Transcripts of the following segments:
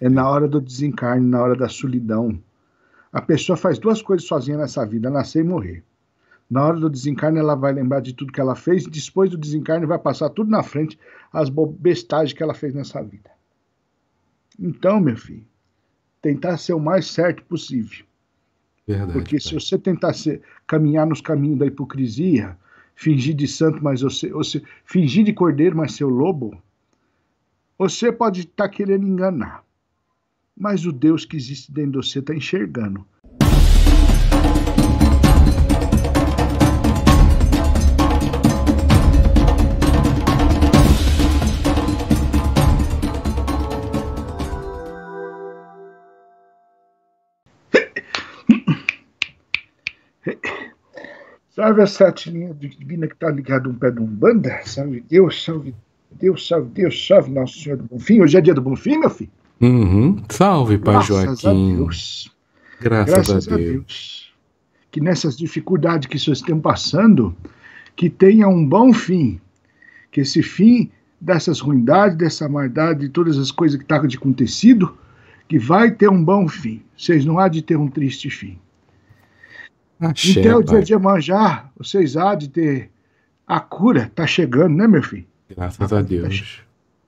É na hora do desencarne, na hora da solidão. A pessoa faz duas coisas sozinha nessa vida: nascer e morrer. Na hora do desencarne, ela vai lembrar de tudo que ela fez, e depois do desencarne, vai passar tudo na frente as bestagens que ela fez nessa vida. Então, meu filho, tentar ser o mais certo possível. Verdade, Porque pai. se você tentar ser, caminhar nos caminhos da hipocrisia, fingir de santo, mas você, você fingir de cordeiro, mas ser lobo, você pode estar tá querendo enganar, mas o Deus que existe dentro de você está enxergando. Salve a sete linha divina que está ligada um pé de um banda. Salve Deus, salve Deus salve, Deus salve Nosso Senhor do bom fim. Hoje é dia do bom fim, meu filho. Uhum. Salve, Pai Graças Joaquim. A Deus. Graças, Graças a, Deus. a Deus. Que nessas dificuldades que vocês estão passando, que tenha um bom fim. Que esse fim dessas ruindades, dessa maldade, de todas as coisas que estão acontecendo, acontecido, que vai ter um bom fim. Vocês não há de ter um triste fim. Até então, o dia de manjar, vocês há de ter a cura, tá chegando, né, meu filho? Graças a Deus.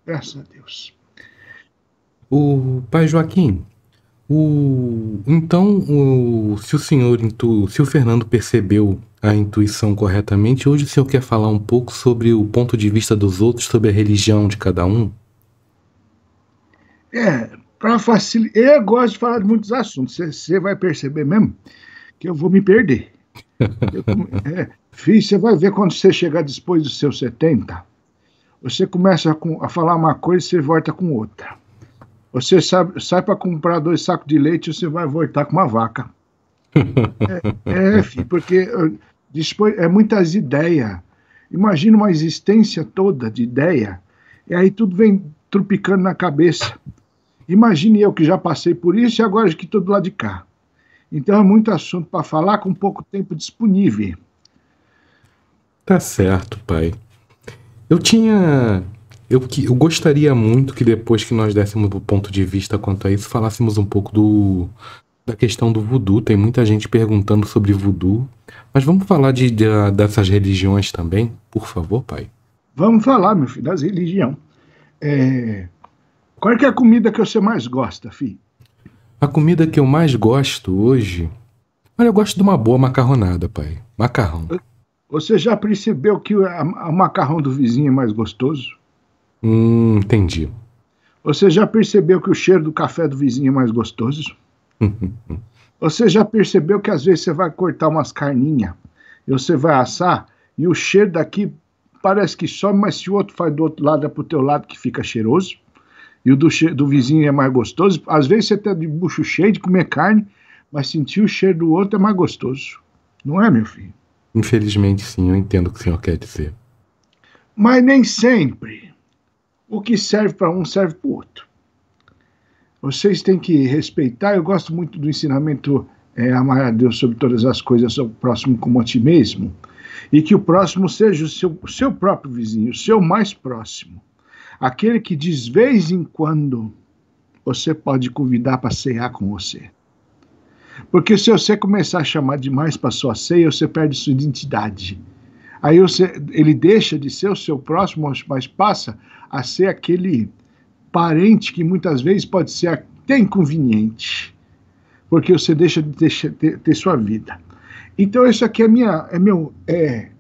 Graças a Deus. O pai Joaquim, o então o, se o senhor intu, se o Fernando percebeu a intuição corretamente, hoje o senhor quer falar um pouco sobre o ponto de vista dos outros sobre a religião de cada um? É, para facilitar, eu gosto de falar de muitos assuntos. Você vai perceber mesmo que eu vou me perder. eu, é, filho, você vai ver quando você chegar depois dos seus 70 você começa a, falar uma coisa e você volta com outra. Você sai, sai para comprar dois sacos de leite e você vai voltar com uma vaca. é, é filho, porque eh, depois, é muitas ideias. Imagina uma existência toda de ideia, e aí tudo vem trupicando na cabeça. Imagine eu que já passei por isso e agora que estou do lado de cá. Então é muito assunto para falar com pouco tempo disponível. Tá certo, pai. Eu tinha. Eu, eu gostaria muito que depois que nós dessemos o ponto de vista quanto a isso, falássemos um pouco do, da questão do voodoo. Tem muita gente perguntando sobre voodoo. Mas vamos falar de, de dessas religiões também, por favor, pai. Vamos falar, meu filho, das religiões. É... Qual é, é a comida que você mais gosta, filho? A comida que eu mais gosto hoje. Olha, eu gosto de uma boa macarronada, pai. Macarrão. Você já percebeu que o macarrão do vizinho é mais gostoso? Hum, entendi. Você já percebeu que o cheiro do café do vizinho é mais gostoso? você já percebeu que às vezes você vai cortar umas carninhas e você vai assar e o cheiro daqui parece que sobe, mas se o outro faz do outro lado é pro teu lado que fica cheiroso e o do, do vizinho é mais gostoso. Às vezes você tá de bucho cheio de comer carne, mas sentir o cheiro do outro é mais gostoso. Não é, meu filho? Infelizmente, sim, eu entendo o que o senhor quer dizer. Mas nem sempre o que serve para um serve para o outro. Vocês têm que respeitar. Eu gosto muito do ensinamento é, amar a Deus sobre todas as coisas, o próximo como a ti mesmo, e que o próximo seja o seu, seu próprio vizinho, o seu mais próximo. Aquele que de vez em quando você pode convidar para cear com você. Porque se você começar a chamar demais para sua ceia, você perde sua identidade. Aí você, ele deixa de ser o seu próximo, mas passa a ser aquele parente que muitas vezes pode ser até inconveniente, porque você deixa de ter, ter, ter sua vida. Então isso aqui é minha, é meu, é,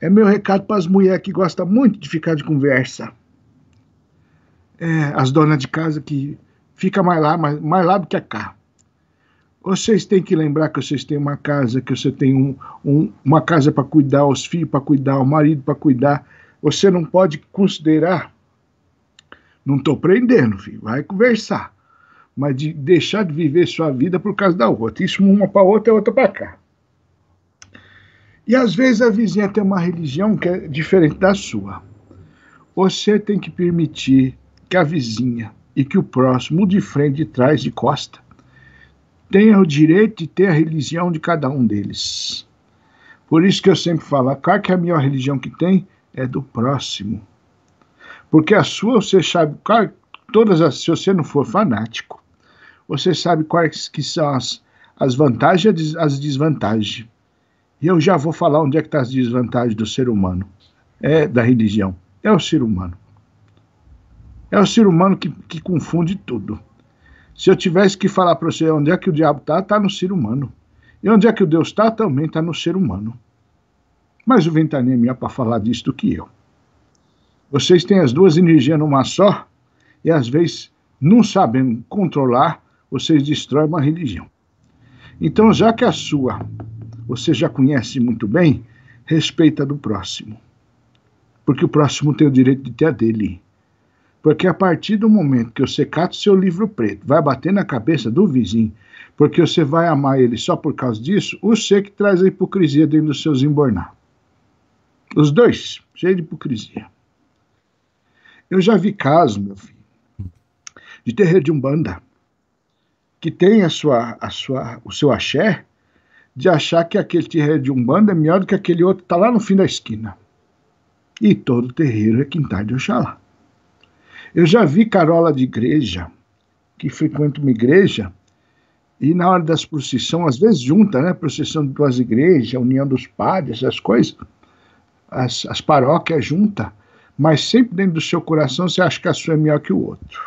é meu recado para as mulheres que gostam muito de ficar de conversa. É, as donas de casa que fica mais lá, mais, mais lá do que cá vocês têm que lembrar que vocês têm uma casa, que você tem um, um, uma casa para cuidar, os filhos para cuidar, o marido para cuidar. Você não pode considerar, não estou prendendo, filho, vai conversar, mas de deixar de viver sua vida por causa da outra. Isso uma para outra e é outra para cá. E às vezes a vizinha tem uma religião que é diferente da sua. Você tem que permitir que a vizinha e que o próximo de frente, de trás, de costa tenha o direito de ter a religião de cada um deles. Por isso que eu sempre falo, qual que é a melhor religião que tem? É do próximo. Porque a sua, você sabe, qual, todas as, se você não for fanático, você sabe quais que são as, as vantagens e as desvantagens. E eu já vou falar onde é que está as desvantagens do ser humano, é da religião. É o ser humano. É o ser humano que, que confunde tudo. Se eu tivesse que falar para você onde é que o diabo está, está no ser humano. E onde é que o Deus está, também está no ser humano. Mas o Ventania tá é melhor para falar disso do que eu. Vocês têm as duas energias numa só, e às vezes, não sabendo controlar, vocês destroem uma religião. Então, já que a sua você já conhece muito bem, respeita do próximo. Porque o próximo tem o direito de ter a dele. Porque a partir do momento que você cata o seu livro preto, vai bater na cabeça do vizinho, porque você vai amar ele só por causa disso, você que traz a hipocrisia dentro dos seus embornar. Os dois, cheio de hipocrisia. Eu já vi casos, meu filho, de terreiro de umbanda que tem a sua, a sua, o seu axé de achar que aquele terreiro de umbanda é melhor do que aquele outro que está lá no fim da esquina. E todo terreiro é quintal de Oxalá. Eu já vi carola de igreja, que frequenta uma igreja, e na hora das procissões, às vezes junta, né? Procissão de duas igrejas, união dos padres, essas coisas, as, as paróquias junta, mas sempre dentro do seu coração você acha que a sua é melhor que o outro.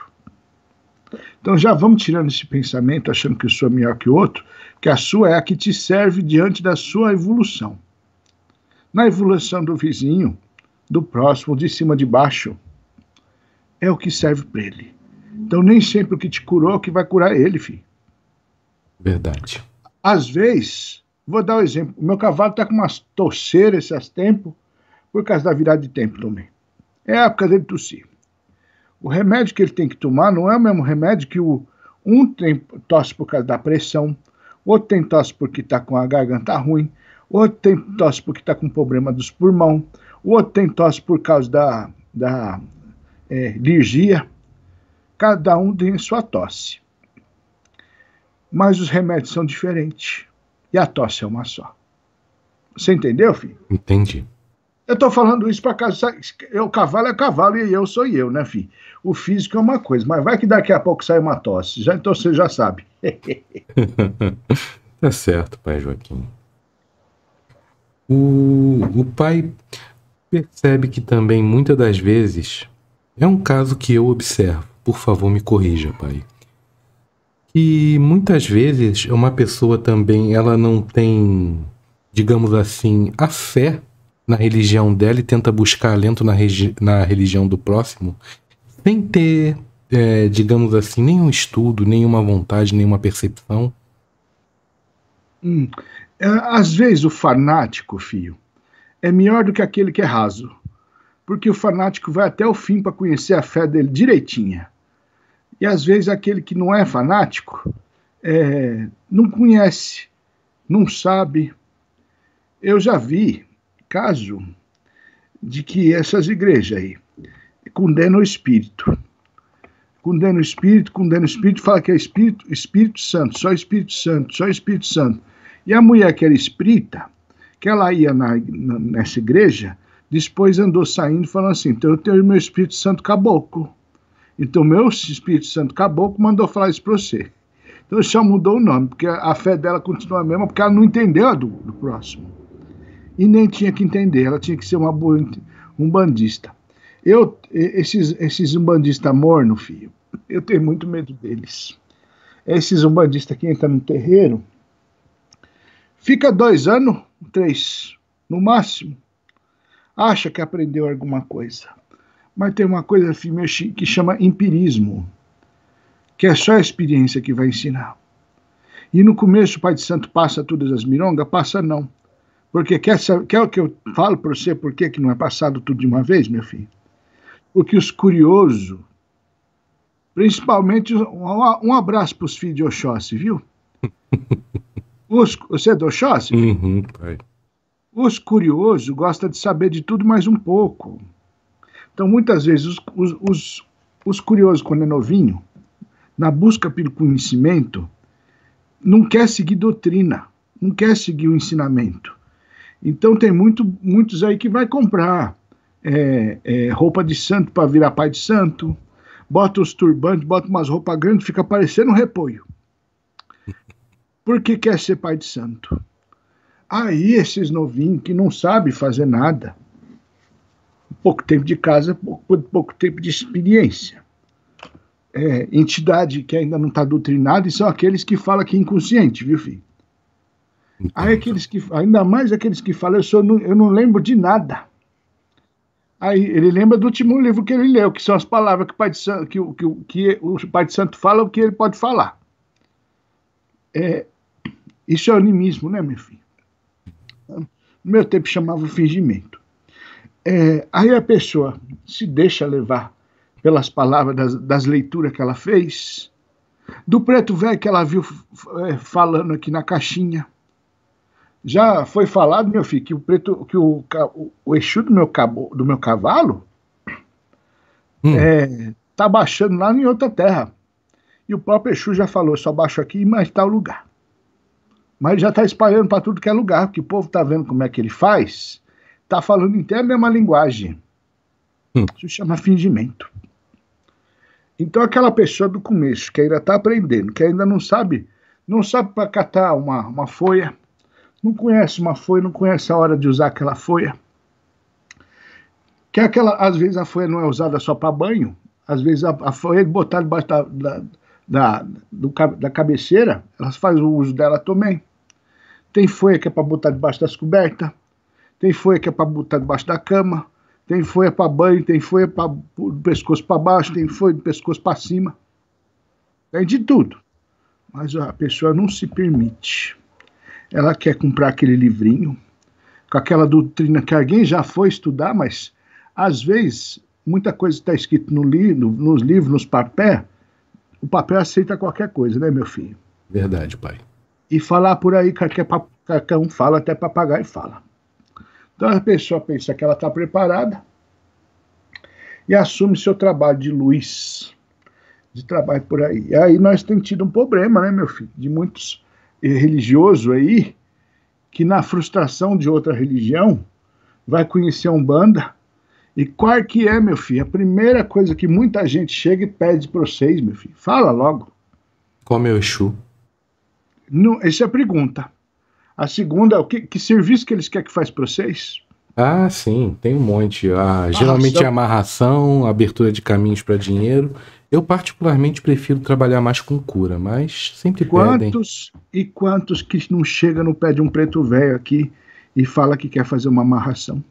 Então já vamos tirando esse pensamento, achando que a sua é melhor que o outro, que a sua é a que te serve diante da sua evolução. Na evolução do vizinho, do próximo, de cima de baixo, é o que serve para ele. Então nem sempre o que te curou é o que vai curar ele, filho. Verdade. Às vezes, vou dar um exemplo. O meu cavalo está com umas torceiras esses tempos, por causa da virada de tempo também. É a época dele tossir. O remédio que ele tem que tomar não é o mesmo remédio que o um tem tosse por causa da pressão, outro tem tosse porque está com a garganta ruim, outro tem tosse porque está com problema dos pulmão, outro tem tosse por causa da, da é, ligia, cada um tem sua tosse. Mas os remédios são diferentes. E a tosse é uma só. Você entendeu, filho? Entendi. Eu estou falando isso para casa Eu, cavalo é cavalo e eu sou eu, né, filho? O físico é uma coisa, mas vai que daqui a pouco sai uma tosse. Já, então você já sabe. tá certo, pai Joaquim. O, o pai percebe que também muitas das vezes é um caso que eu observo, por favor me corrija, pai. Que muitas vezes uma pessoa também, ela não tem, digamos assim, a fé na religião dela e tenta buscar alento na, na religião do próximo, sem ter, é, digamos assim, nenhum estudo, nenhuma vontade, nenhuma percepção. Hum. É, às vezes o fanático, filho, é melhor do que aquele que é raso porque o fanático vai até o fim para conhecer a fé dele direitinha. E às vezes aquele que não é fanático é, não conhece, não sabe. Eu já vi caso de que essas igrejas aí condenam o espírito. Condena o espírito, condena o espírito, fala que é espírito, espírito santo, só espírito santo, só espírito santo. E a mulher que era espírita, que ela ia na, na, nessa igreja, depois andou saindo falando assim: então eu tenho meu Espírito Santo caboclo. Então meu Espírito Santo caboclo mandou falar isso para você. Então só mudou o nome, porque a fé dela continua a mesma, porque ela não entendeu a do, do próximo. E nem tinha que entender, ela tinha que ser uma boa, um bandista. Eu, esses, esses umbandistas morno, filho, eu tenho muito medo deles. Esses umbandistas que entram no terreiro, fica dois anos, três, no máximo acha que aprendeu alguma coisa. Mas tem uma coisa que chama empirismo, que é só a experiência que vai ensinar. E no começo o Pai de Santo passa todas as mirongas? Passa não. Porque quer, quer o que eu falo para você, por que não é passado tudo de uma vez, meu filho? Porque os curiosos, principalmente, um, um abraço para os filhos de Oxóssi, viu? Os, você é do Oxóssi? Uhum, pai. Os curiosos gostam de saber de tudo mais um pouco. Então, muitas vezes, os, os, os, curiosos, quando é novinho, na busca pelo conhecimento, não quer seguir doutrina, não quer seguir o ensinamento. Então, tem muito, muitos aí que vai comprar é, é, roupa de santo para virar pai de santo, bota os turbantes, bota umas roupas grandes, fica parecendo um repolho. Por que quer ser pai de santo? Aí esses novinhos que não sabem fazer nada, pouco tempo de casa, pouco, pouco tempo de experiência. É, entidade que ainda não está doutrinada e são aqueles que falam que é inconsciente, viu, filho? Aí aqueles que, ainda mais aqueles que falam, eu, sou, eu não lembro de nada. Aí ele lembra do último livro que ele leu, que são as palavras que o Pai de Santo, que, que, que o Pai de Santo fala, o que ele pode falar. É, isso é animismo, né, meu filho? No meu tempo chamava fingimento. É, aí a pessoa se deixa levar pelas palavras das, das leituras que ela fez, do preto velho que ela viu é, falando aqui na caixinha. Já foi falado, meu filho, que o preto, que o, o, Exu do meu, cabo, do meu cavalo hum. é, tá baixando lá em outra terra. E o próprio Exu já falou, só baixo aqui mas mais tá tal lugar mas já está espalhando para tudo que é lugar, porque o povo está vendo como é que ele faz, está falando até a mesma linguagem. Hum. Isso chama fingimento. Então aquela pessoa do começo, que ainda está aprendendo, que ainda não sabe, não sabe para catar uma, uma folha, não conhece uma folha, não conhece a hora de usar aquela folha, que é aquela, às vezes a folha não é usada só para banho, às vezes a, a folha é botada debaixo da, da da, do, da cabeceira, elas fazem o uso dela também. Tem folha que é para botar debaixo das cobertas, tem folha que é para botar debaixo da cama, tem folha para banho, tem folha pra, do pescoço para baixo, tem folha do pescoço para cima. Tem de tudo. Mas a pessoa não se permite. Ela quer comprar aquele livrinho com aquela doutrina que alguém já foi estudar, mas às vezes muita coisa está escrita no nos livros, nos papéis. O papel aceita qualquer coisa, né, meu filho? Verdade, pai e falar por aí, que é um fala, até papagaio fala. Então a pessoa pensa que ela está preparada e assume seu trabalho de luz, de trabalho por aí. E aí nós temos tido um problema, né, meu filho, de muitos eh, religiosos aí, que na frustração de outra religião, vai conhecer um banda e qual que é, meu filho? A primeira coisa que muita gente chega e pede para vocês, meu filho. Fala logo. Come o Exu. Não, essa é a pergunta. A segunda, o que, que serviço que eles querem que faz para vocês? Ah, sim, tem um monte. Ah, geralmente é amarração, abertura de caminhos para dinheiro. Eu particularmente prefiro trabalhar mais com cura, mas sempre quantos, pedem. E quantos que não chega no pé de um preto velho aqui e fala que quer fazer uma amarração?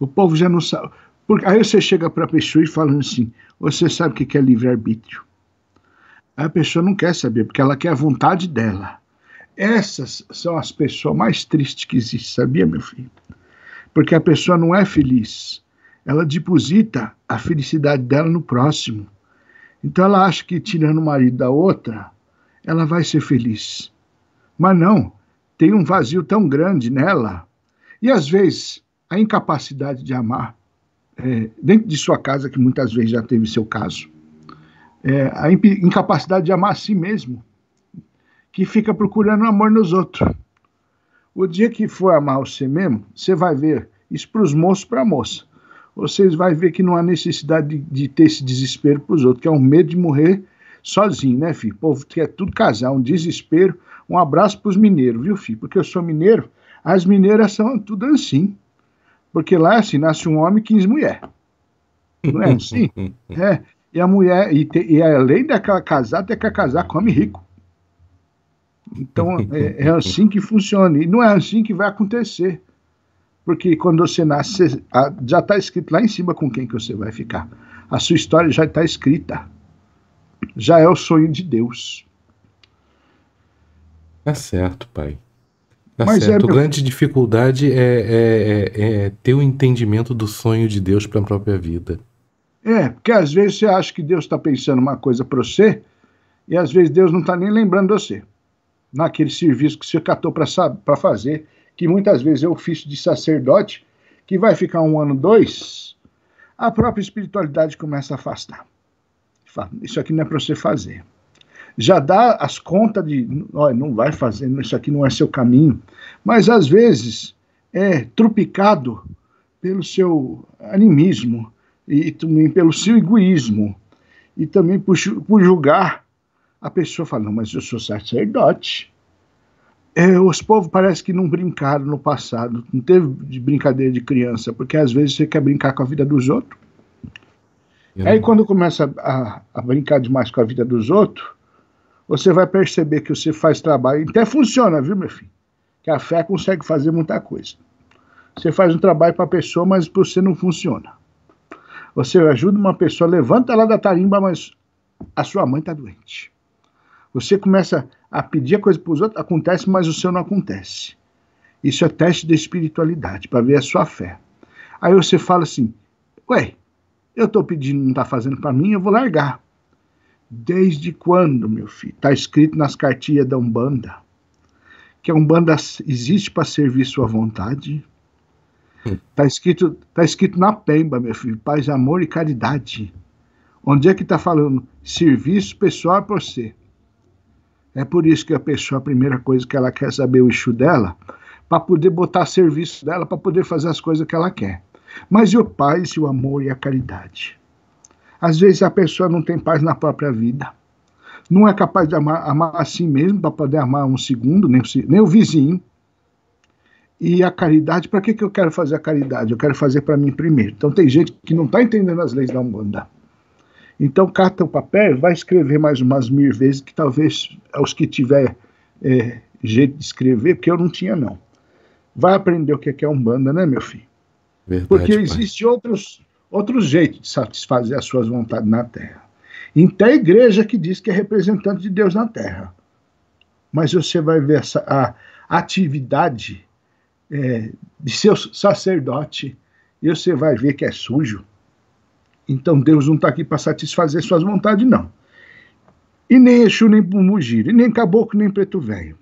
O povo já não sabe. Porque aí você chega para a pessoa e fala assim: você sabe o que é livre-arbítrio? a pessoa não quer saber, porque ela quer a vontade dela. Essas são as pessoas mais tristes que existem, sabia, meu filho? Porque a pessoa não é feliz. Ela deposita a felicidade dela no próximo. Então ela acha que tirando o marido da outra, ela vai ser feliz. Mas não, tem um vazio tão grande nela. E às vezes, a incapacidade de amar, é, dentro de sua casa, que muitas vezes já teve seu caso, é, a incapacidade de amar a si mesmo, que fica procurando amor nos outros. O dia que for amar você mesmo, você vai ver isso para os moços, para a moça. Vocês vão ver que não há necessidade de, de ter esse desespero para os outros, que é um medo de morrer sozinho, né, filho? O povo quer é tudo casar, um desespero. Um abraço para os mineiros, viu, filho? Porque eu sou mineiro, as mineiras são tudo assim. Porque lá, assim, nasce um homem e 15 mulheres. Não é assim? É. E a mulher, e, te, e é além daquela casar, tem que casar com homem rico. Então é, é, assim que funciona. E não é assim que vai acontecer. Porque quando você nasce, já está escrito lá em cima com quem que você vai ficar. A sua história já está escrita. Já é o sonho de Deus. Tá certo, pai. Tá Mas é certo. É, grande dificuldade é, é, é, é ter o um entendimento do sonho de Deus para a própria vida. É, porque às vezes você acha que Deus está pensando uma coisa para você e às vezes Deus não está nem lembrando você naquele serviço que você catou para fazer, que muitas vezes é o ofício de sacerdote, que vai ficar um ano, dois, a própria espiritualidade começa a afastar. Fala, isso aqui não é para você fazer. Já dá as contas de, olha, não vai fazer, isso aqui não é seu caminho. Mas às vezes é trupicado pelo seu animismo, e também pelo seu egoísmo, e também por, por julgar, a pessoa fala, não, mas eu sou sacerdote. É, os povos parece que não brincaram no passado, não teve de brincadeira de criança, porque às vezes você quer brincar com a vida dos outros. Eu Aí não... quando começa a, a brincar demais com a vida dos outros, você vai perceber que você faz trabalho, até funciona, viu, meu filho? Que a fé consegue fazer muita coisa. Você faz um trabalho para a pessoa, mas para você não funciona. Você ajuda uma pessoa, levanta ela da tarimba, mas a sua mãe está doente. Você começa a pedir a coisa para os outros, acontece, mas o seu não acontece. Isso é teste de espiritualidade, para ver a sua fé. Aí você fala assim: Ué, eu estou pedindo, não está fazendo para mim, eu vou largar. Desde quando, meu filho? Está escrito nas cartilhas da Umbanda que a Umbanda existe para servir sua vontade, Está escrito, tá escrito na pemba, meu filho, paz, amor e caridade. Onde é que está falando? Serviço pessoal é para você. É por isso que a pessoa, a primeira coisa que ela quer saber o eixo dela, para poder botar serviço dela, para poder fazer as coisas que ela quer. Mas e o paz, e o amor e a caridade? Às vezes a pessoa não tem paz na própria vida. Não é capaz de amar, amar a si mesmo para poder amar um segundo, nem o, nem o vizinho e a caridade, para que, que eu quero fazer a caridade? Eu quero fazer para mim primeiro. Então tem gente que não está entendendo as leis da Umbanda. Então carta o papel vai escrever mais umas mil vezes, que talvez aos que tiver é, jeito de escrever, porque eu não tinha não. Vai aprender o que é, que é Umbanda, né, meu filho? Verdade, porque existem outros, outros jeitos de satisfazer as suas vontades na Terra. Então a igreja que diz que é representante de Deus na Terra. Mas você vai ver essa, a atividade é, de seu sacerdote, e você vai ver que é sujo. Então Deus não está aqui para satisfazer suas vontades, não. E nem Exu, nem Mugir, e nem Caboclo, nem Preto Velho.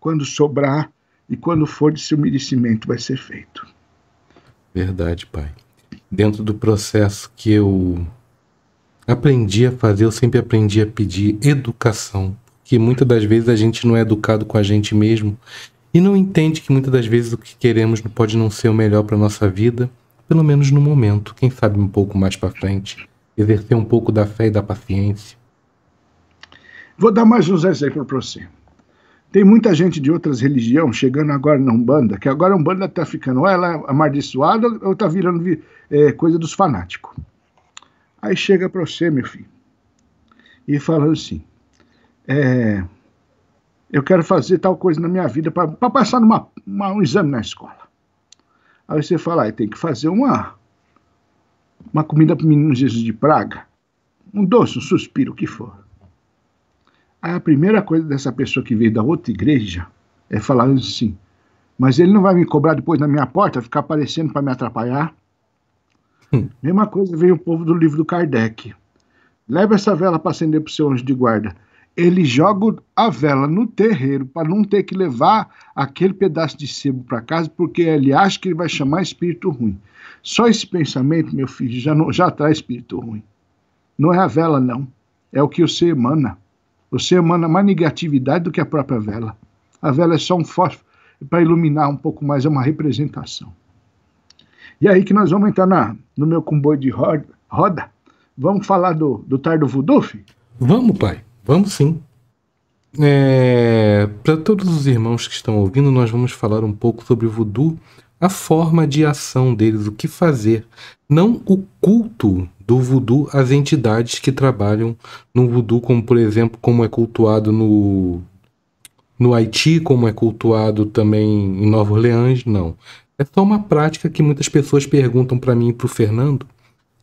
Quando sobrar e quando for de seu merecimento, vai ser feito. Verdade, Pai. Dentro do processo que eu aprendi a fazer, eu sempre aprendi a pedir educação. Que muitas das vezes a gente não é educado com a gente mesmo e não entende que muitas das vezes o que queremos pode não ser o melhor para nossa vida, pelo menos no momento, quem sabe um pouco mais para frente, exercer um pouco da fé e da paciência. Vou dar mais uns exemplos para você. Tem muita gente de outras religiões chegando agora na Umbanda, que agora a Umbanda está ficando ou ela é amaldiçoada ou está virando é, coisa dos fanáticos. Aí chega para você, meu filho, e falando assim: é, eu quero fazer tal coisa na minha vida para passar numa, uma, um exame na escola. Aí você fala, ah, tem que fazer uma, uma comida para menino Jesus de Praga, um doce, um suspiro, o que for. Aí a primeira coisa dessa pessoa que veio da outra igreja é falar assim, mas ele não vai me cobrar depois na minha porta, ficar aparecendo para me atrapalhar? Hum. Mesma coisa veio o povo do livro do Kardec. Leva essa vela para acender para o seu anjo de guarda ele joga a vela no terreiro para não ter que levar aquele pedaço de sebo para casa, porque ele acha que ele vai chamar espírito ruim. Só esse pensamento, meu filho, já, não, já traz espírito ruim. Não é a vela, não. É o que você emana. Você emana mais negatividade do que a própria vela. A vela é só um fósforo para iluminar um pouco mais, é uma representação. E aí que nós vamos entrar na, no meu comboio de roda. roda. Vamos falar do, do Tardo Vuduf? Vamos, pai. Vamos sim. É, Para todos os irmãos que estão ouvindo, nós vamos falar um pouco sobre o voodoo, a forma de ação deles, o que fazer, não o culto do voodoo às entidades que trabalham no voodoo, como por exemplo, como é cultuado no no Haiti, como é cultuado também em Nova Orleans, não. É só uma prática que muitas pessoas perguntam para mim e para o Fernando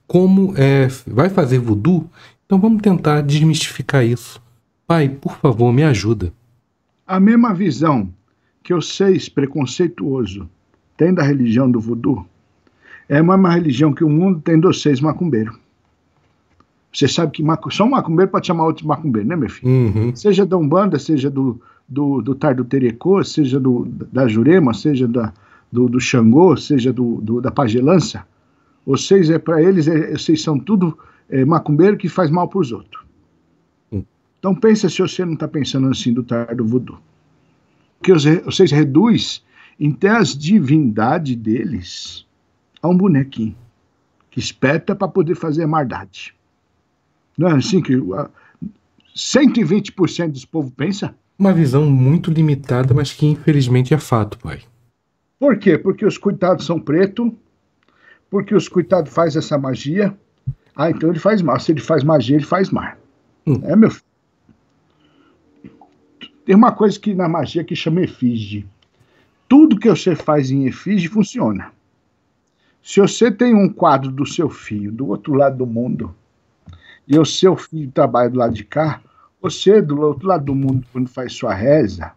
como é, vai fazer voodoo então vamos tentar desmistificar isso. Pai, por favor, me ajuda. A mesma visão que eu sei preconceituoso tem da religião do voodoo é a mesma religião que o mundo tem dos seis macumbeiros. Você sabe que só um macumbeiro pode chamar outro macumbeiro, né, meu filho? Uhum. Seja da Umbanda, seja do, do, do Tardo Terecô, seja do, da Jurema, seja da, do, do Xangô, seja do, do da Pagelança. Vocês, é para eles, é, vocês são tudo é, macumbeiro que faz mal para os outros. Hum. Então pensa se você não está pensando assim do tardo voodoo. Que os, vocês reduz até então, as divindades deles a um bonequinho que espeta para poder fazer a maldade. Não é assim que a, 120% dos povo pensa? Uma visão muito limitada, mas que infelizmente é fato, pai. Por quê? Porque os coitados são preto, porque os coitados fazem essa magia, ah, então ele faz mal. Se ele faz magia, ele faz mal. Hum. É, meu filho. Tem uma coisa que na magia que chama efígie. Tudo que você faz em efígie funciona. Se você tem um quadro do seu filho do outro lado do mundo e o seu filho trabalha do lado de cá, você do outro lado do mundo, quando faz sua reza,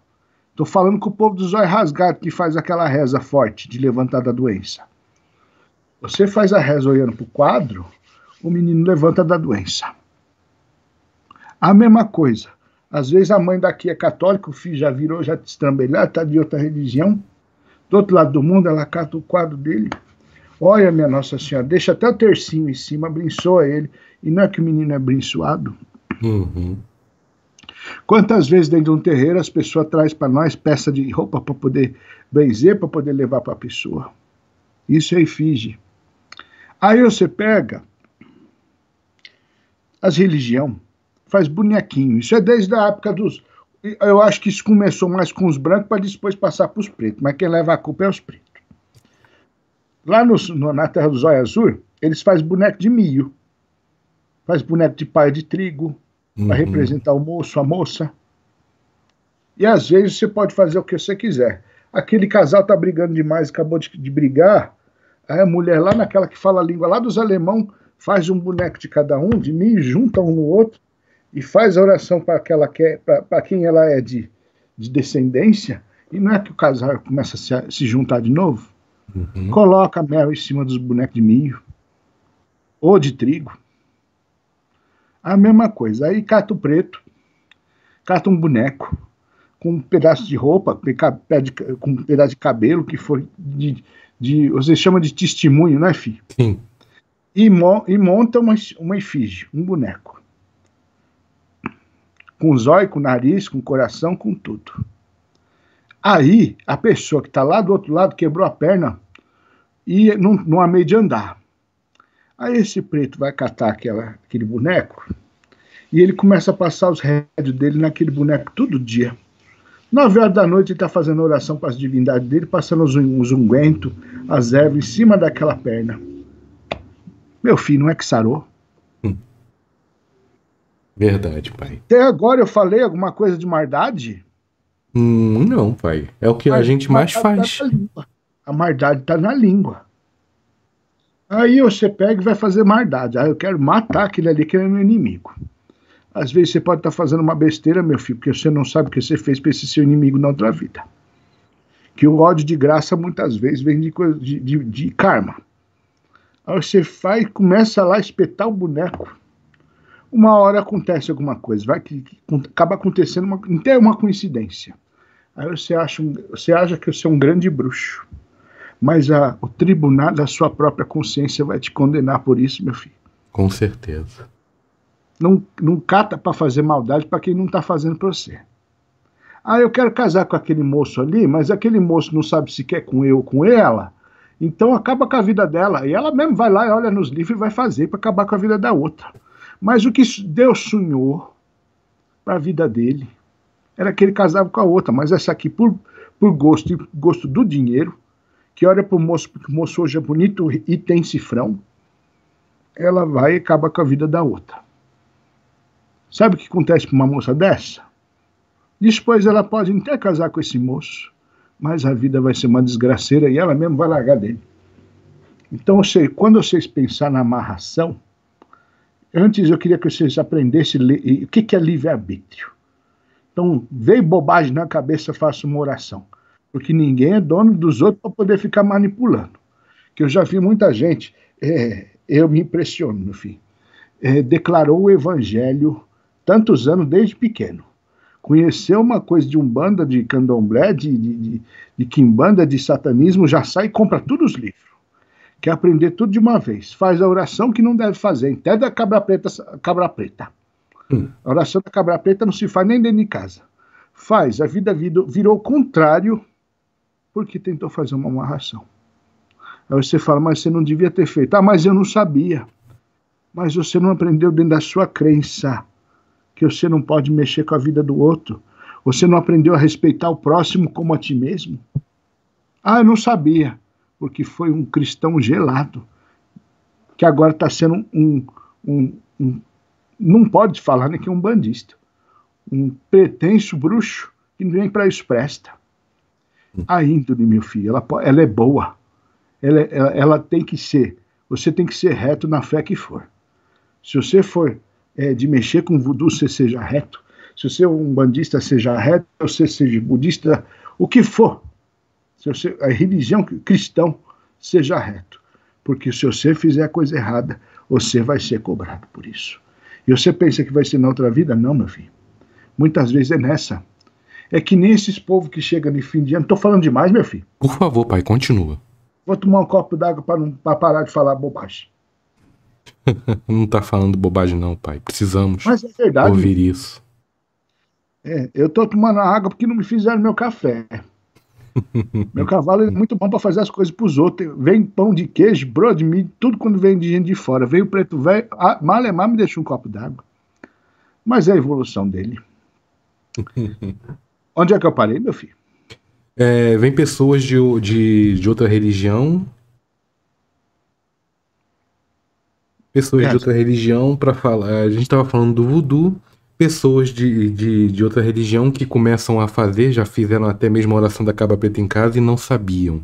estou falando com o povo do zóio é rasgado que faz aquela reza forte de levantar da doença. Você faz a reza olhando pro quadro, o menino levanta da doença. A mesma coisa. Às vezes a mãe daqui é católica, o filho já virou, já destrambelhado, está de outra religião. Do outro lado do mundo, ela cata o quadro dele. Olha, minha Nossa Senhora, deixa até o tercinho em cima, abençoa ele. E não é que o menino é abençoado? Uhum. Quantas vezes dentro de um terreiro as pessoas traz para nós peça de roupa para poder benzer, para poder levar para a pessoa? Isso é efígie. Aí você pega as religião faz bonequinho. Isso é desde a época dos. Eu acho que isso começou mais com os brancos para depois passar para os pretos, mas quem leva a culpa é os pretos. Lá no, no, na Terra do Zóio Azul, eles fazem boneco de milho, faz boneco de palha de trigo, uhum. para representar o moço, a moça. E às vezes você pode fazer o que você quiser. Aquele casal tá brigando demais, acabou de, de brigar. Aí é, a mulher lá naquela que fala a língua lá dos alemão faz um boneco de cada um, de mim, junta um no outro e faz a oração para que é, para quem ela é de, de descendência, e não é que o casal começa a se, se juntar de novo? Uhum. Coloca mel em cima dos bonecos de milho ou de trigo. A mesma coisa. Aí cata o preto, cata um boneco com um pedaço de roupa, com um pedaço de cabelo que foi de, de você chama de testemunho, né, filho? Sim e, mo e monta uma, uma efígie, um boneco. Com os olhos, com o nariz, com o coração, com tudo. Aí, a pessoa que está lá do outro lado quebrou a perna e não, há meio de andar. Aí esse preto vai catar aquela, aquele boneco e ele começa a passar os rédeos dele naquele boneco todo dia. Nove horas da noite ele está fazendo oração para as divindades dele, passando os, os ungüentos, as ervas em cima daquela perna. Meu filho, não é que sarou? Hum. Verdade, pai. Até agora eu falei alguma coisa de maldade? Hum, não, pai. É o que a, a gente mais tá faz. Tá a maldade tá na língua. Aí você pega e vai fazer maldade. Aí eu quero matar aquele ali que é meu inimigo. Às vezes você pode estar tá fazendo uma besteira, meu filho, porque você não sabe o que você fez para esse seu inimigo na outra vida. Que o ódio de graça muitas vezes vem de, de, de, de karma. Aí você vai e começa lá a espetar o boneco. Uma hora acontece alguma coisa, vai que, que acaba acontecendo uma, até uma coincidência. Aí você acha, você acha que você é um grande bruxo. Mas a, o tribunal da sua própria consciência vai te condenar por isso, meu filho. Com certeza. Não, não cata para fazer maldade para quem não está fazendo para você. Ah, eu quero casar com aquele moço ali, mas aquele moço não sabe se quer com eu ou com ela. Então acaba com a vida dela. E ela mesmo vai lá e olha nos livros e vai fazer para acabar com a vida da outra. Mas o que Deus sonhou para a vida dele era que ele casava com a outra. Mas essa aqui, por, por gosto e gosto do dinheiro, que olha para o moço, porque o moço hoje é bonito e tem cifrão, ela vai e acaba com a vida da outra. Sabe o que acontece para uma moça dessa? Depois ela pode até casar com esse moço, mas a vida vai ser uma desgraceira e ela mesmo vai largar dele. Então, quando vocês pensar na amarração, antes eu queria que vocês aprendessem o que, que é livre-arbítrio. Então, veio bobagem na cabeça, faça uma oração. Porque ninguém é dono dos outros para poder ficar manipulando. Que eu já vi muita gente, é, eu me impressiono, meu filho, é, declarou o evangelho tantos anos desde pequeno. Conhecer uma coisa de umbanda, de candomblé, de, de, de, de quimbanda, de satanismo, já sai e compra todos os livros. Quer aprender tudo de uma vez. Faz a oração que não deve fazer, até da cabra preta. Cabra preta. Hum. A oração da cabra preta não se faz nem dentro de casa. Faz, a vida virou contrário porque tentou fazer uma amarração. Aí você fala, mas você não devia ter feito. Ah, mas eu não sabia. Mas você não aprendeu dentro da sua crença que você não pode mexer com a vida do outro? Você não aprendeu a respeitar o próximo como a ti mesmo? Ah, eu não sabia, porque foi um cristão gelado, que agora está sendo um, um, um, Não pode falar né, que é um bandista, um pretenso bruxo que vem para isso presta. A índole, meu filho, ela, ela é boa. Ela, é, ela, ela tem que ser. Você tem que ser reto na fé que for. Se você for é, de mexer com voodoo, você seja reto. Se você é um bandista, seja reto. Se você seja budista, o que for. Se você, a religião cristão, seja reto. Porque se você fizer a coisa errada, você vai ser cobrado por isso. E você pensa que vai ser na outra vida? Não, meu filho. Muitas vezes é nessa. É que nem esses povos que chegam no fim de ano. Estou falando demais, meu filho. Por favor, pai, continua. Vou tomar um copo d'água para parar de falar bobagem. não tá falando bobagem, não, pai. Precisamos é verdade, ouvir isso. É, eu tô tomando água porque não me fizeram meu café. meu cavalo é muito bom para fazer as coisas para os outros. Vem pão de queijo, broad meat, tudo quando vem de gente de fora. Veio o preto velho, malemar me deixou um copo d'água. Mas é a evolução dele. Onde é que eu parei, meu filho? É, vem pessoas de, de, de outra religião pessoas de é. outra religião para falar. A gente estava falando do voodoo, pessoas de, de, de outra religião que começam a fazer, já fizeram até mesmo a oração da Caba Preta em casa e não sabiam.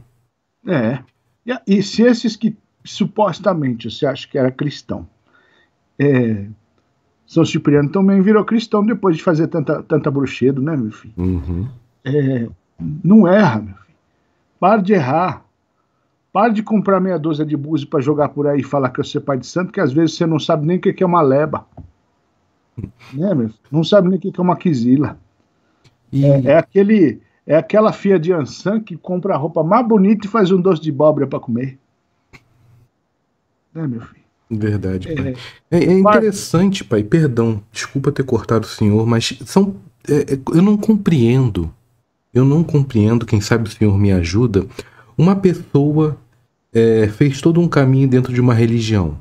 É. E, e se esses que supostamente você acha que era cristão, é, São Cipriano também virou cristão depois de fazer tanta, tanta bruxedo, né, meu filho? Uhum. É, não erra, meu filho. Para de errar. Pare de comprar meia dúzia de búzio para jogar por aí e falar que você é pai de santo, que às vezes você não sabe nem o que é uma leba. Hum. né, meu? Não sabe nem o que é uma quisila. E... É, é, aquele, é aquela filha de Ansan que compra a roupa mais bonita e faz um doce de abóbora para comer. Né, meu filho? Verdade, pai. É, é, é interessante, pai. Perdão, desculpa ter cortado o senhor, mas são, é, é, eu não compreendo. Eu não compreendo, quem sabe o senhor me ajuda, uma pessoa é, fez todo um caminho dentro de uma religião.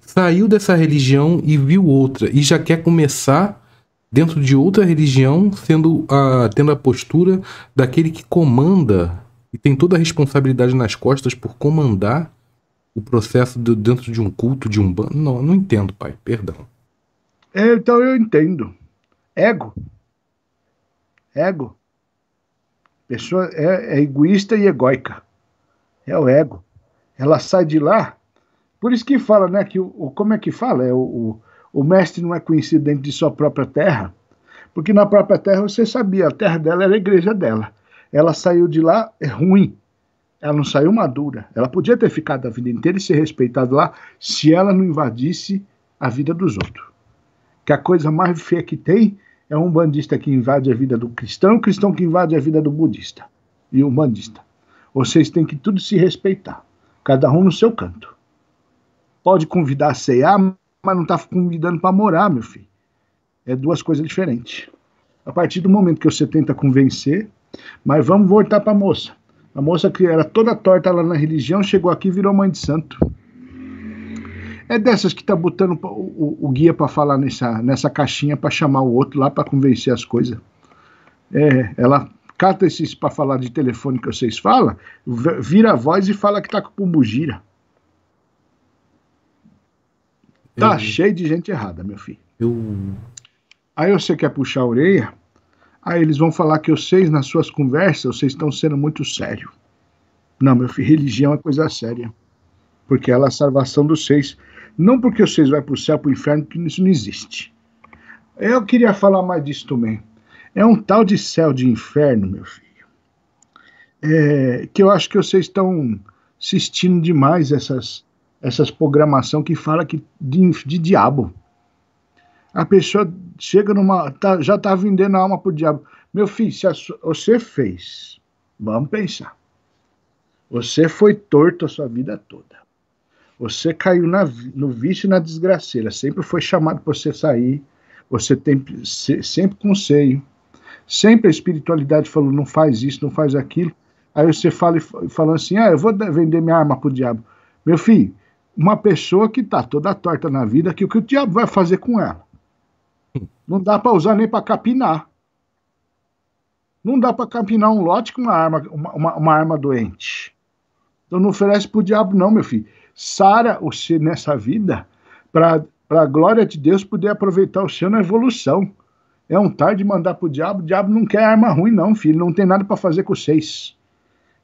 Saiu dessa religião e viu outra, e já quer começar dentro de outra religião, sendo a, tendo a postura daquele que comanda e tem toda a responsabilidade nas costas por comandar o processo do, dentro de um culto, de um bando. Não, não entendo, pai, perdão. É, então eu entendo. Ego. Ego. Pessoa é, é egoísta e egóica. É o ego. Ela sai de lá. Por isso que fala, né? Que o, o como é que fala? É o, o, o mestre não é conhecido dentro de sua própria terra. Porque na própria terra você sabia, a terra dela era a igreja dela. Ela saiu de lá, é ruim. Ela não saiu madura. Ela podia ter ficado a vida inteira e ser respeitada lá se ela não invadisse a vida dos outros. Que a coisa mais feia que tem é um bandista que invade a vida do cristão, é cristão que invade a vida do budista e o bandista. Vocês têm que tudo se respeitar, cada um no seu canto. Pode convidar a cear, ah, mas não está convidando para morar, meu filho. É duas coisas diferentes. A partir do momento que você tenta convencer, mas vamos voltar para a moça. A moça que era toda torta lá na religião chegou aqui e virou mãe de santo. É dessas que tá botando o, o, o guia para falar nessa, nessa caixinha para chamar o outro lá para convencer as coisas. É, ela cata esses para falar de telefone que vocês falam, vira a voz e fala que tá com pombugira. Tá eu... cheio de gente errada, meu filho. Eu... Aí você quer puxar a orelha, aí eles vão falar que vocês, nas suas conversas, vocês estão sendo muito sério. Não, meu filho, religião é coisa séria. Porque ela é a salvação dos seis. Não porque vocês vão para o céu, para o inferno, porque isso não existe. Eu queria falar mais disso também. É um tal de céu de inferno, meu filho, é, que eu acho que vocês estão assistindo demais essas, essas programação que fala que de, de diabo. A pessoa chega numa. Tá, já está vendendo a alma para o diabo. Meu filho, se a, você fez, vamos pensar. Você foi torto a sua vida toda. Você caiu na, no vício e na desgraceira. Sempre foi chamado para você sair. Você tem se, sempre conselho. Sempre a espiritualidade falou: não faz isso, não faz aquilo. Aí você fala falando assim: ah, eu vou vender minha arma pro diabo. Meu filho, uma pessoa que tá toda torta na vida, que o que o diabo vai fazer com ela? Não dá para usar nem para capinar. Não dá para capinar um lote com uma arma, uma, uma, uma arma doente. Então não oferece pro diabo, não, meu filho sara o ser nessa vida para para a glória de Deus poder aproveitar o seu na evolução. É um tarde mandar para o diabo. O diabo não quer arma ruim, não, filho. Não tem nada para fazer com vocês.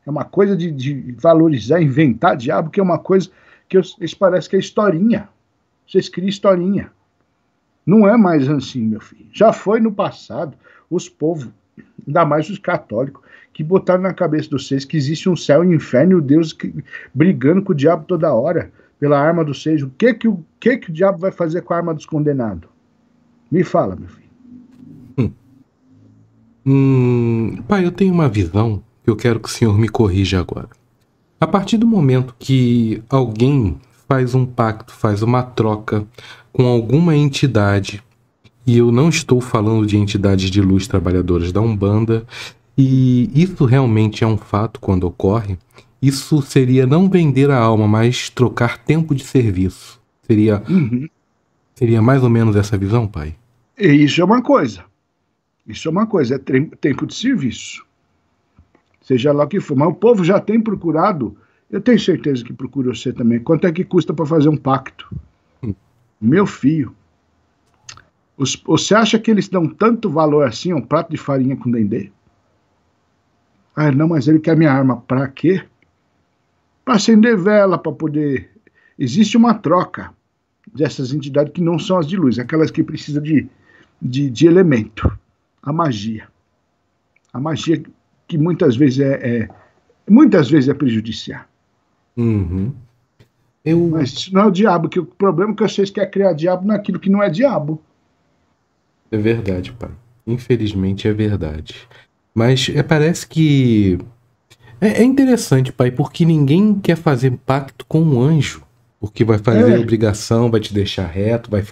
É uma coisa de, de, valorizar, inventar diabo, que é uma coisa que eu, eles parecem que é historinha. Vocês criam historinha. Não é mais assim, meu filho. Já foi no passado. Os povos, ainda mais os católicos, que botaram na cabeça dos seis que existe um céu e um inferno e o Deus que, brigando com o diabo toda hora pela arma dos seis. O que que o, que que o diabo vai fazer com a arma dos condenados? Me fala, meu filho. Hum. Hum, pai, eu tenho uma visão que eu quero que o senhor me corrija agora. A partir do momento que alguém faz um pacto, faz uma troca com alguma entidade, e eu não estou falando de entidades de luz trabalhadoras da Umbanda, e isso realmente é um fato quando ocorre. Isso seria não vender a alma, mas trocar tempo de serviço. Seria, uhum. seria mais ou menos essa visão, pai? Isso é uma coisa. Isso é uma coisa, é tempo de serviço. Seja lá o que for. Mas o povo já tem procurado, eu tenho certeza que procura você também. Quanto é que custa para fazer um pacto? Hum. Meu filho. Os, você acha que eles dão tanto valor assim a um prato de farinha com dendê? Ah, não, mas ele quer minha arma. Para quê? Para acender vela, para poder. Existe uma troca dessas entidades que não são as de luz, aquelas que precisam de, de, de elemento, a magia. A magia que muitas vezes é, é muitas vezes é prejudicial. Uhum. Eu... Mas isso não é o diabo, que o problema é que vocês querem criar diabo naquilo que não é diabo. É verdade, pai. Infelizmente é verdade. Mas é, parece que. É, é interessante, pai, porque ninguém quer fazer pacto com um anjo. Porque vai fazer é. obrigação, vai te deixar reto, vai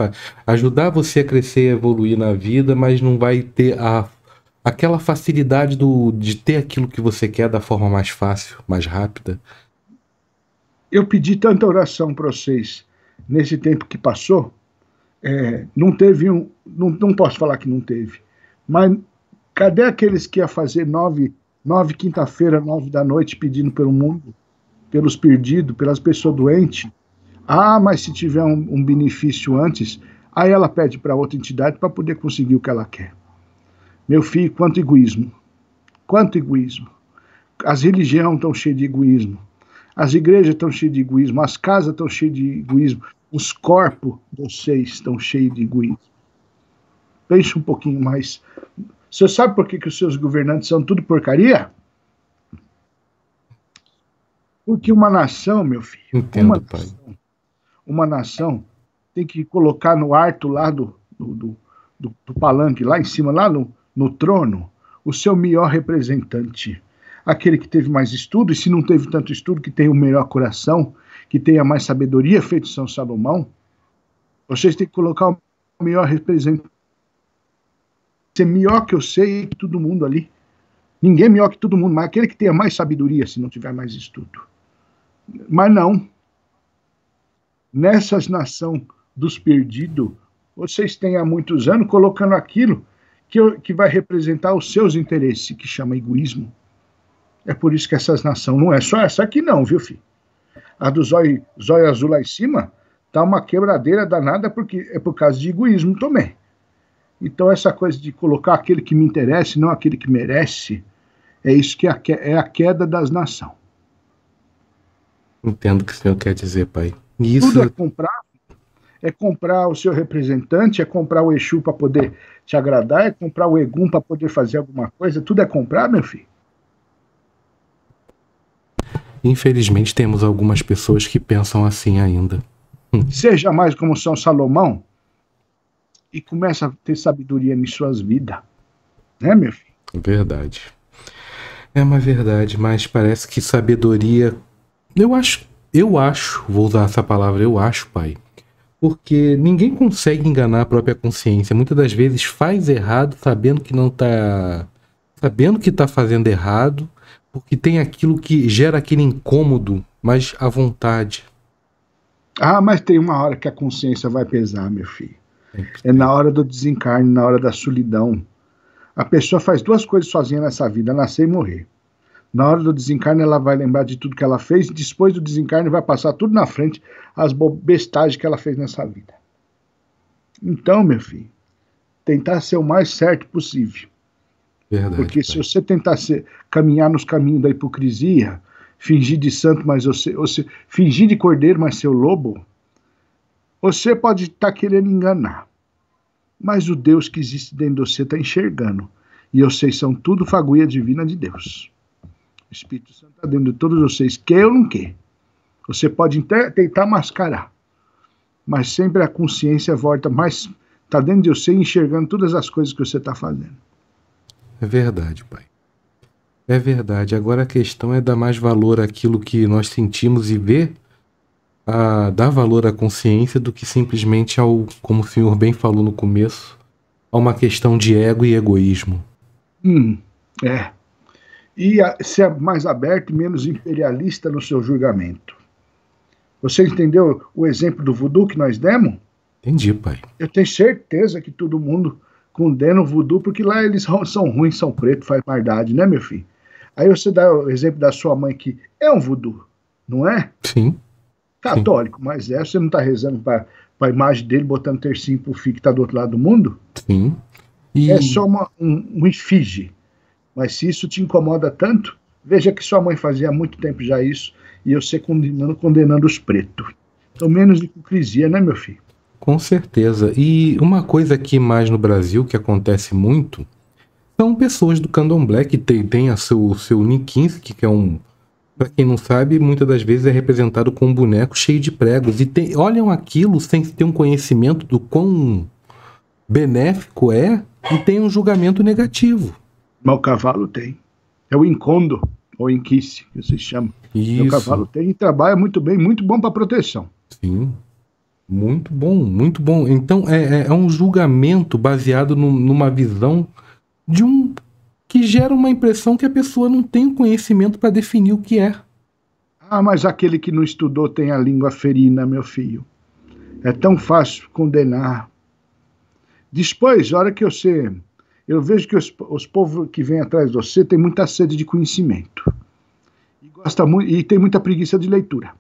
ajudar você a crescer e evoluir na vida, mas não vai ter a, aquela facilidade do, de ter aquilo que você quer da forma mais fácil, mais rápida. Eu pedi tanta oração para vocês nesse tempo que passou. É, não teve um. Não, não posso falar que não teve, mas Cadê aqueles que ia fazer nove, nove quinta-feira, nove da noite, pedindo pelo mundo, pelos perdidos, pelas pessoas doentes? Ah, mas se tiver um, um benefício antes, aí ela pede para outra entidade para poder conseguir o que ela quer. Meu filho, quanto egoísmo! Quanto egoísmo! As religiões estão cheias de egoísmo, as igrejas estão cheias de egoísmo, as casas estão cheias de egoísmo, os corpos vocês estão cheios de egoísmo. Pense um pouquinho mais você sabe por que, que os seus governantes são tudo porcaria? Porque uma nação, meu filho, Entendo, uma, nação, uma, nação, tem que colocar no arto lá do, do, do, do palanque, lá em cima, lá no, no trono, o seu melhor representante. Aquele que teve mais estudo, e se não teve tanto estudo, que tenha o melhor coração, que tenha mais sabedoria, feito São Salomão. Vocês têm que colocar o melhor representante ser melhor que eu sei que todo mundo ali. Ninguém é melhor que todo mundo, mas aquele que tenha mais sabedoria se não tiver mais estudo. Mas não. Nessas nação dos perdidos, vocês têm há muitos anos colocando aquilo que, que vai representar os seus interesses, que chama egoísmo. É por isso que essas nação não é só essa aqui não, viu, filho? A do zóio, zóio azul lá em cima tá uma quebradeira danada porque é por causa de egoísmo também. Então, essa coisa de colocar aquele que me interessa e não aquele que merece, é isso que é a é queda das nações. Entendo o que o senhor quer dizer, pai. Isso... Tudo é comprar, é comprar o seu representante, é comprar o Exu para poder te agradar, é comprar o Egum para poder fazer alguma coisa, tudo é comprar, meu filho. Infelizmente temos algumas pessoas que pensam assim ainda. Hum. Seja mais como São Salomão, e começa a ter sabedoria em suas vidas. Né, meu filho? Verdade. É uma verdade, mas parece que sabedoria. Eu acho, eu acho, vou usar essa palavra, eu acho, pai. Porque ninguém consegue enganar a própria consciência. Muitas das vezes faz errado sabendo que não está, Sabendo que está fazendo errado, porque tem aquilo que gera aquele incômodo, mas à vontade. Ah, mas tem uma hora que a consciência vai pesar, meu filho. É na hora do desencarne, na hora da solidão. A pessoa faz duas coisas sozinha nessa vida: nascer e morrer. Na hora do desencarne, ela vai lembrar de tudo que ela fez, e depois do desencarne, vai passar tudo na frente as bestagens que ela fez nessa vida. Então, meu filho, tentar ser o mais certo possível. Verdade, Porque se você tentar ser, caminhar nos caminhos da hipocrisia, fingir de santo, mas você, você fingir de cordeiro, mas ser o lobo, você pode estar tá querendo enganar, mas o Deus que existe dentro de você está enxergando. E vocês são tudo fagulha divina de Deus. O Espírito Santo está dentro de todos vocês, quer ou não quer. Você pode até tentar mascarar, mas sempre a consciência volta mais. Está dentro de você enxergando todas as coisas que você está fazendo. É verdade, Pai. É verdade. Agora a questão é dar mais valor àquilo que nós sentimos e ver a dar valor à consciência do que simplesmente ao, é como o senhor bem falou no começo, a é uma questão de ego e egoísmo. Hum, é. E a, ser é mais aberto e menos imperialista no seu julgamento. Você entendeu o exemplo do voodoo que nós demos? Entendi, pai. Eu tenho certeza que todo mundo condena o voodoo porque lá eles são ruins, são pretos, faz maldade, né, meu filho? Aí você dá o exemplo da sua mãe que é um voodoo, não é? Sim católico, Sim. mas é, você não está rezando para a imagem dele botando tercinho para o filho que está do outro lado do mundo? Sim. E... É só uma, um, um esfinge. Mas se isso te incomoda tanto, veja que sua mãe fazia há muito tempo já isso, e eu ser condenando, condenando os pretos. Então, menos hipocrisia, né, meu filho? Com certeza. E uma coisa aqui mais no Brasil que acontece muito são pessoas do candomblé que tem, tem a seu, o seu Nikinski, que é um Pra quem não sabe, muitas das vezes é representado com um boneco cheio de pregos. E tem, olham aquilo sem ter um conhecimento do quão benéfico é e tem um julgamento negativo. Mas o cavalo tem. É o incondo ou enquice, que se chama. É Isso. O cavalo tem e trabalha muito bem, muito bom para proteção. Sim. Muito bom, muito bom. Então é, é, é um julgamento baseado no, numa visão de um que gera uma impressão que a pessoa não tem o conhecimento para definir o que é. Ah, mas aquele que não estudou tem a língua ferina, meu filho. É tão fácil condenar. Depois, a hora que você. Eu vejo que os, os povos que vêm atrás de você têm muita sede de conhecimento. E, gosta muito, e tem muita preguiça de leitura.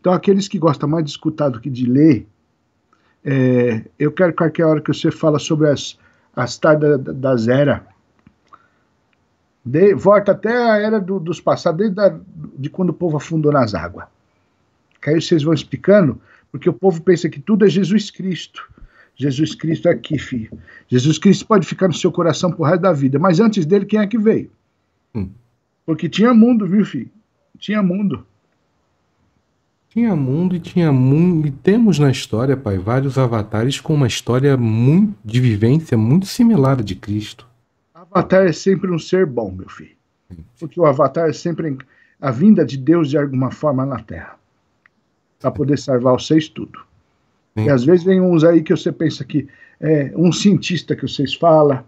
Então, aqueles que gostam mais de escutar do que de ler, é, eu quero que qualquer hora que você fala sobre as, as tardas da eras de, volta até a era do, dos passados, desde de quando o povo afundou nas águas. Que aí vocês vão explicando, porque o povo pensa que tudo é Jesus Cristo. Jesus Cristo é aqui, filho. Jesus Cristo pode ficar no seu coração pro resto da vida, mas antes dele, quem é que veio? Hum. Porque tinha mundo, viu, filho? Tinha mundo. Tinha mundo e tinha mundo. E temos na história, pai, vários avatares com uma história muito, de vivência muito similar à de Cristo. Avatar é sempre um ser bom, meu filho. Porque o Avatar é sempre a vinda de Deus de alguma forma na Terra. Para poder salvar vocês tudo. Sim. E às vezes vem uns aí que você pensa que é um cientista que vocês falam,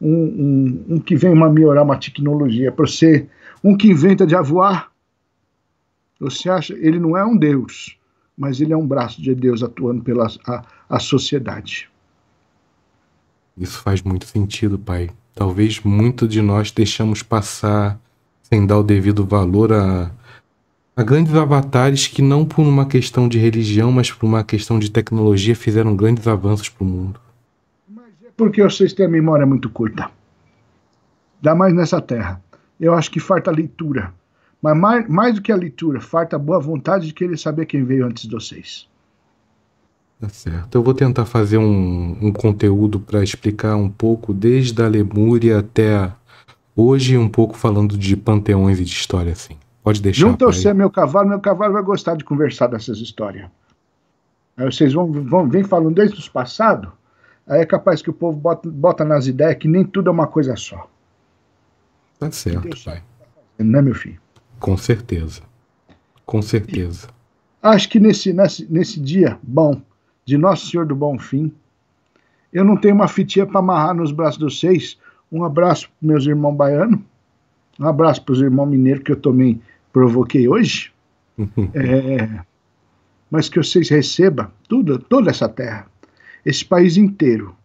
um, um, um que vem uma melhorar uma tecnologia para você, um que inventa de voar. Você acha, ele não é um Deus, mas ele é um braço de Deus atuando pela a, a sociedade. Isso faz muito sentido, pai. Talvez muito de nós deixamos passar sem dar o devido valor a, a grandes avatares que não por uma questão de religião, mas por uma questão de tecnologia fizeram grandes avanços para o mundo. É porque vocês têm a memória muito curta. Dá mais nessa terra. Eu acho que falta leitura. Mas mais, mais do que a leitura, falta a boa vontade de querer saber quem veio antes de vocês. Tá certo. Eu vou tentar fazer um, um conteúdo para explicar um pouco desde a Lemúria até hoje, um pouco falando de panteões e de história, assim. Pode deixar. Junta você, meu cavalo, meu cavalo vai gostar de conversar dessas histórias. Aí vocês vão, vão vir falando desde os passados, aí é capaz que o povo bota, bota nas ideias que nem tudo é uma coisa só. Tá certo, pai. Não é, meu filho? Com certeza. Com certeza. E acho que nesse, nesse, nesse dia, bom, de Nosso Senhor do Bom Fim. Eu não tenho uma fitinha para amarrar nos braços dos seis. Um abraço para meus irmãos baianos. Um abraço para os irmãos mineiros que eu também provoquei hoje. é, mas que vocês recebam tudo, toda essa terra, esse país inteiro.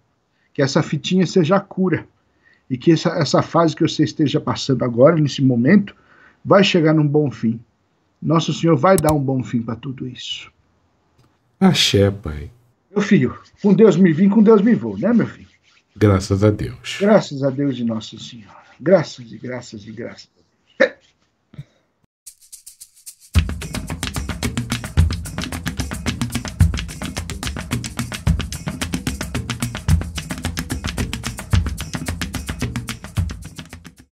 Que essa fitinha seja a cura. E que essa, essa fase que você esteja passando agora, nesse momento, vai chegar num bom fim. Nosso Senhor vai dar um bom fim para tudo isso. Axé, pai. Meu filho, com Deus me vim, com Deus me vou, né, meu filho? Graças a Deus. Graças a Deus e Nossa Senhora. Graças e graças e graças.